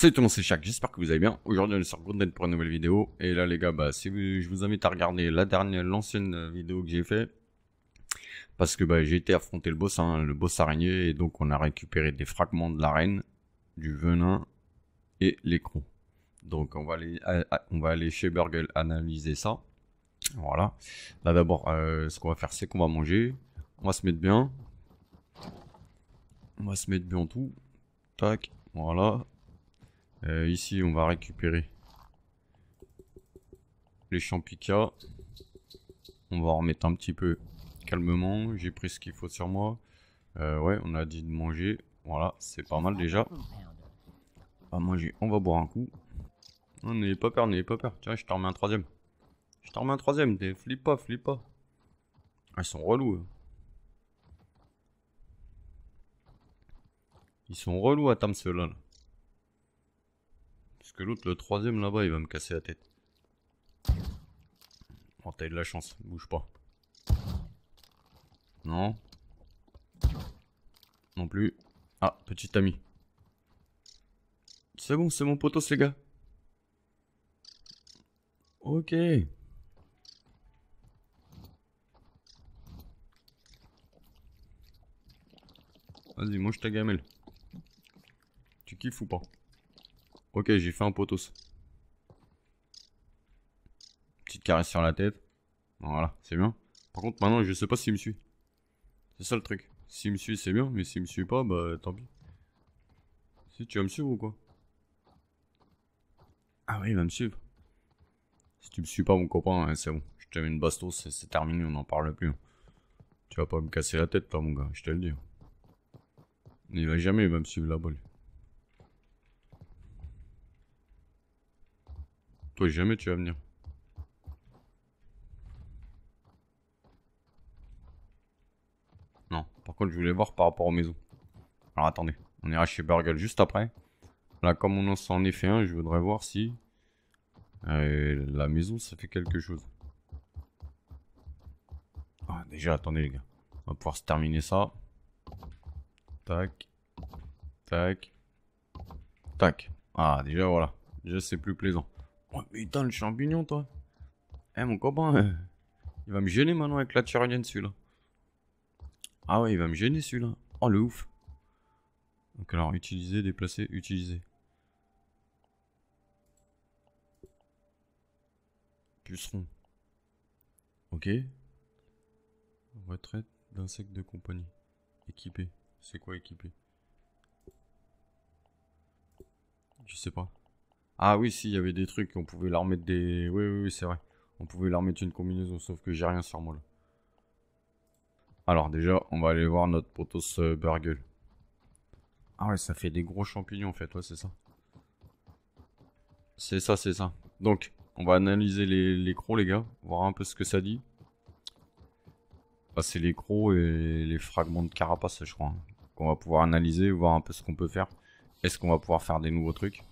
Salut tout le monde, c'est j'espère que vous allez bien. Aujourd'hui, on est sur Grounded pour une nouvelle vidéo. Et là, les gars, bah, si je vous invite à regarder la dernière, l'ancienne euh, vidéo que j'ai fait. Parce que bah, j'ai été affronter le boss, hein, le boss araignée. Et donc, on a récupéré des fragments de l'arène, du venin et l'écran Donc, on va aller, euh, euh, on va aller chez Burgle analyser ça. Voilà. Là, d'abord, ce qu'on va faire, c'est qu'on va manger. On va se mettre bien. On va se mettre bien tout. Tac. Voilà. Euh, ici, on va récupérer les champicats. On va en remettre un petit peu calmement. J'ai pris ce qu'il faut sur moi. Euh, ouais, on a dit de manger. Voilà, c'est pas mal déjà. On va manger, on va boire un coup. On n'ayez pas peur, n'ayez pas peur. Tiens, je t'en remets un troisième. Je t'en remets un troisième, flippe pas, flippe pas. Ah, ils sont relous. Ils sont relous à Tam ceux-là. là que l'autre, le troisième là-bas, il va me casser la tête. Oh, t'as eu de la chance, bouge pas. Non. Non plus. Ah, petit ami. C'est bon, c'est mon poteau, ces gars. Ok. Vas-y, mange ta gamelle. Tu kiffes ou pas Ok, j'ai fait un potos. Petite caresse sur la tête. Voilà, c'est bien. Par contre, maintenant, je sais pas s'il me suit. C'est ça le truc. S'il me suit, c'est bien, mais s'il me suit pas, bah tant pis. Si, tu vas me suivre ou quoi Ah oui, il va me suivre. Si tu me suis pas, mon copain, hein, c'est bon. Je te mets une bastos, c'est terminé, on n'en parle plus. Hein. Tu vas pas me casser la tête, toi, mon gars, je te le dis. Il va jamais, il me suivre la bas Toi, jamais tu vas venir. Non, par contre, je voulais voir par rapport aux maisons. Alors attendez, on ira chez Burgle juste après. Là, comme on s'en est fait un, je voudrais voir si euh, la maison, ça fait quelque chose. Ah, déjà, attendez les gars. On va pouvoir se terminer ça. Tac. Tac. Tac. Ah, déjà, voilà. Déjà, c'est plus plaisant. Oh putain, le champignon, toi. Eh, mon copain, euh, il va me gêner maintenant avec la tyrolienne, celui-là. Ah ouais, il va me gêner, celui-là. Oh, le ouf. Donc alors, utiliser, déplacer, utiliser. Puceron. Ok. Retraite d'insectes de compagnie. Équipé. C'est quoi équipé Je sais pas. Ah oui, si, il y avait des trucs, on pouvait leur mettre des. Oui, oui, oui, c'est vrai. On pouvait leur mettre une combinaison, sauf que j'ai rien sur moi là. Alors, déjà, on va aller voir notre potos euh, burgle. Ah ouais, ça fait des gros champignons en fait, ouais, c'est ça. C'est ça, c'est ça. Donc, on va analyser les, crocs, les gars, voir un peu ce que ça dit. Bah, c'est les crocs et les fragments de carapace, je crois. Hein, qu'on va pouvoir analyser, voir un peu ce qu'on peut faire. Est-ce qu'on va pouvoir faire des nouveaux trucs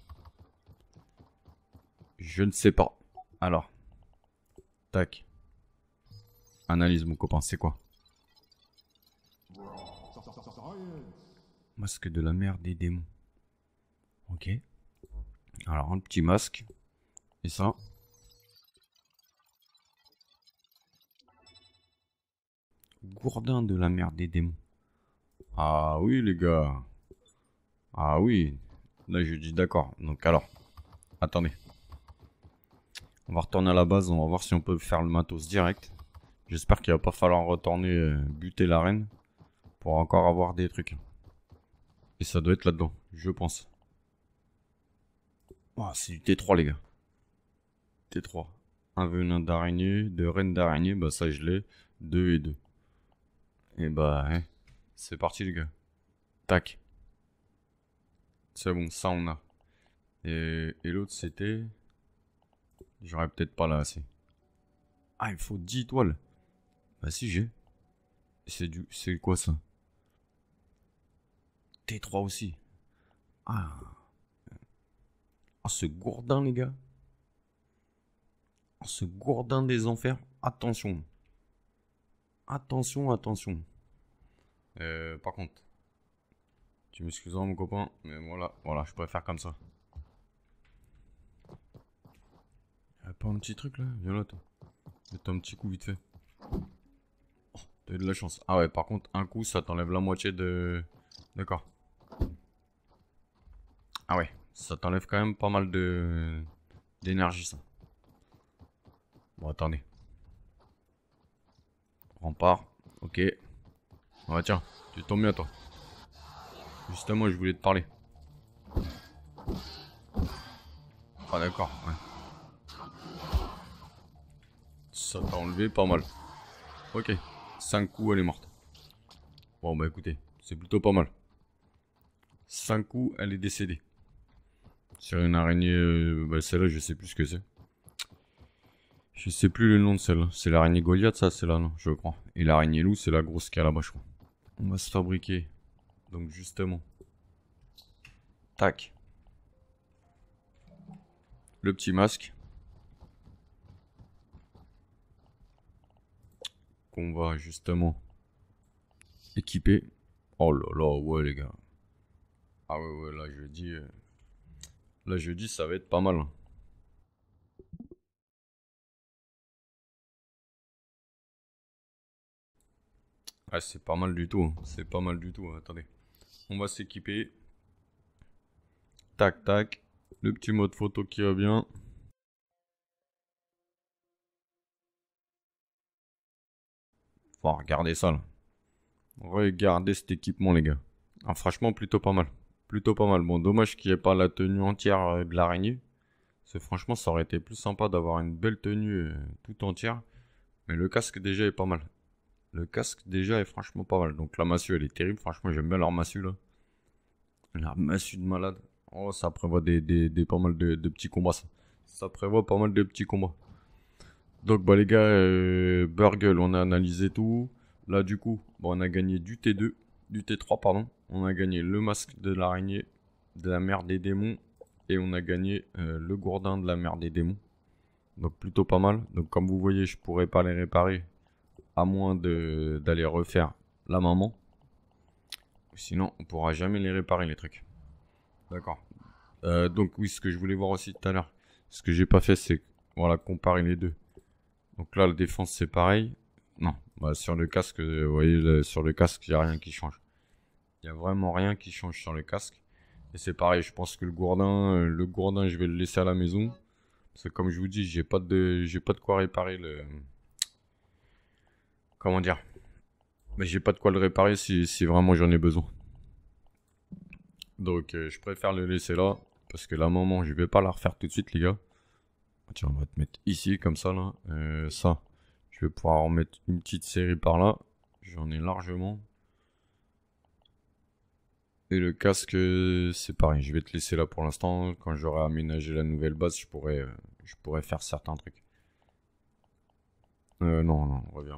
je ne sais pas. Alors. Tac. Analyse, mon copain, c'est quoi Masque de la mer des démons. Ok. Alors, un petit masque. Et ça. Gourdin de la mer des démons. Ah oui, les gars. Ah oui. Là, je dis d'accord. Donc, alors. Attendez. On va retourner à la base, on va voir si on peut faire le matos direct. J'espère qu'il va pas falloir retourner euh, buter la reine pour encore avoir des trucs. Et ça doit être là-dedans, je pense. Oh, c'est du T3 les gars. T3. Un venin d'araignée, deux reines d'araignée, bah ça je l'ai. Deux et deux. Et bah ouais. Hein, c'est parti les gars. Tac. C'est bon, ça on a. et l'autre c'était... J'aurais peut-être pas là assez. Ah, il faut 10 étoiles. Bah si j'ai. C'est du. C'est quoi ça T3 aussi. Ah. Ah, ce gourdin, les gars. Ah, ce gourdin des enfers. Attention. Attention, attention. Euh, par contre. Tu m'excuseras, mon copain, mais voilà, voilà, je préfère comme ça. pas un petit truc là Viens là toi. Mets un petit coup vite fait. Oh, t'as eu de la chance. Ah ouais, par contre, un coup, ça t'enlève la moitié de... D'accord. Ah ouais, ça t'enlève quand même pas mal de... D'énergie ça. Bon, attendez. Rempart. Ok. Ah bah tiens, tu tombes bien toi. Justement, je voulais te parler. Ah d'accord, ouais ça t'a enlevé pas mal. Ok, 5 coups, elle est morte. Bon, bah écoutez, c'est plutôt pas mal. 5 coups, elle est décédée. C'est une araignée, euh, bah celle-là, je sais plus ce que c'est. Je sais plus le nom de celle-là. C'est l'araignée Goliath, ça, c'est là, non, je crois. Et l'araignée loup, c'est la grosse qui a là je On va se fabriquer. Donc, justement. Tac. Le petit masque. va justement équiper. Oh là là, ouais les gars. Ah ouais, ouais, là je dis euh, Là je dis, ça va être pas mal. Hein. Ah, c'est pas mal du tout. Hein. C'est pas mal du tout. Hein. Attendez. On va s'équiper. Tac, tac. Le petit mode photo qui va bien. Faut regarder ça là. Regardez cet équipement les gars. Ah, franchement plutôt pas mal. Plutôt pas mal. Bon dommage qu'il n'y ait pas la tenue entière euh, de l'araignée. Parce franchement ça aurait été plus sympa d'avoir une belle tenue euh, tout entière. Mais le casque déjà est pas mal. Le casque déjà est franchement pas mal. Donc la massue elle est terrible. Franchement j'aime bien leur massue là. La massue de malade. Oh ça prévoit des, pas mal de, de petits combats ça. Ça prévoit pas mal de petits combats. Donc, bah, les gars, euh, on a analysé tout. Là, du coup, bah, on a gagné du T2, du T3, pardon. On a gagné le masque de l'araignée, de la mère des démons. Et on a gagné euh, le gourdin de la mère des démons. Donc, plutôt pas mal. Donc, comme vous voyez, je pourrais pas les réparer. À moins d'aller refaire la maman. Sinon, on pourra jamais les réparer, les trucs. D'accord. Euh, donc, oui, ce que je voulais voir aussi tout à l'heure. Ce que j'ai pas fait, c'est voilà, comparer les deux. Donc là, la défense, c'est pareil. Non, bah, sur le casque, euh, vous voyez, sur le casque, il n'y a rien qui change. Il n'y a vraiment rien qui change sur le casque. Et c'est pareil, je pense que le gourdin, euh, le gourdin, je vais le laisser à la maison. Parce que comme je vous dis, j'ai pas de, j'ai pas de quoi réparer le. Comment dire Mais j'ai pas de quoi le réparer si, vraiment j'en ai besoin. Donc euh, je préfère le laisser là parce que là, maman, je vais pas la refaire tout de suite, les gars on va te mettre ici, comme ça, là. Euh, ça. Je vais pouvoir en mettre une petite série par là. J'en ai largement. Et le casque, c'est pareil. Je vais te laisser là pour l'instant. Quand j'aurai aménagé la nouvelle base, je pourrai euh, je faire certains trucs. Euh, non, non, on revient,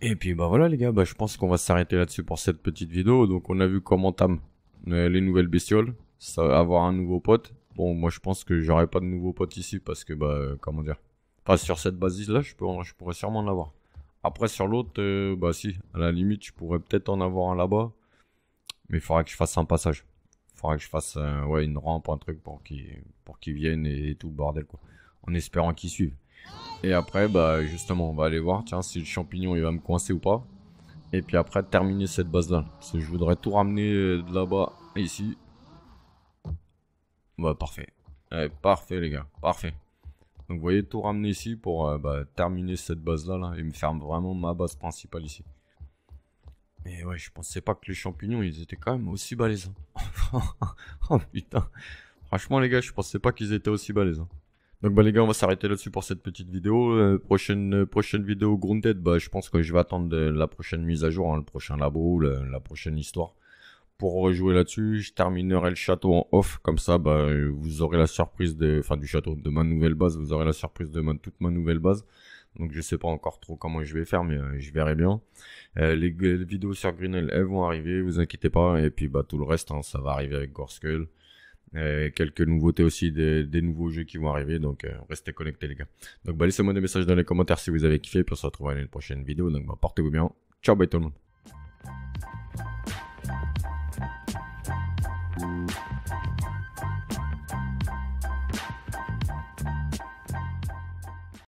Et puis bah voilà les gars, bah, je pense qu'on va s'arrêter là-dessus pour cette petite vidéo. Donc on a vu comment tam les nouvelles bestioles, ça, avoir un nouveau pote, Bon, moi je pense que j'aurai pas de nouveaux potes ici parce que, bah, comment dire. Enfin, sur cette base-là, je, je pourrais sûrement en avoir. Après, sur l'autre, euh, bah si, à la limite, je pourrais peut-être en avoir un là-bas. Mais il faudra que je fasse un passage. Il faudra que je fasse ouais, une rampe, un truc pour qu'ils pour viennent et, tout le bordel, quoi. En espérant qu'ils suivent. Et après, bah justement, on va aller voir, tiens, si le champignon il va me coincer ou pas. Et puis après, terminer cette base-là. Parce que je voudrais tout ramener euh, de là-bas ici. Bah, parfait. parfait, les gars. Parfait. Donc, vous voyez, tout ramener ici pour euh, bah, terminer cette base-là là, et me faire vraiment ma base principale ici. Mais ouais, je pensais pas que les champignons, ils étaient quand même aussi balaisants. Hein. oh putain. Franchement, les gars, je pensais pas qu'ils étaient aussi balaisants. Hein. Donc bah les gars, on va s'arrêter là-dessus pour cette petite vidéo. Euh, prochaine euh, prochaine vidéo Grounded, bah je pense que je vais attendre la prochaine mise à jour, hein, le prochain labo, ou la prochaine histoire pour rejouer là-dessus, je terminerai le château en off, comme ça, bah, vous aurez la surprise de, fin du château de ma nouvelle base, vous aurez la surprise de ma, toute ma nouvelle base. Donc je sais pas encore trop comment je vais faire, mais euh, je verrai bien. Euh, les, vidéos sur Grinnell, elles vont arriver, vous inquiétez pas. Et puis bah tout le reste, hein, ça va arriver avec Gorskull. Euh, quelques nouveautés aussi, des, nouveaux jeux qui vont arriver, donc restez connectés les gars. Donc bah laissez-moi des messages dans les commentaires si vous avez kiffé, puis on se retrouve à une prochaine vidéo. Donc bah, portez-vous bien. Ciao bye tout le monde. you.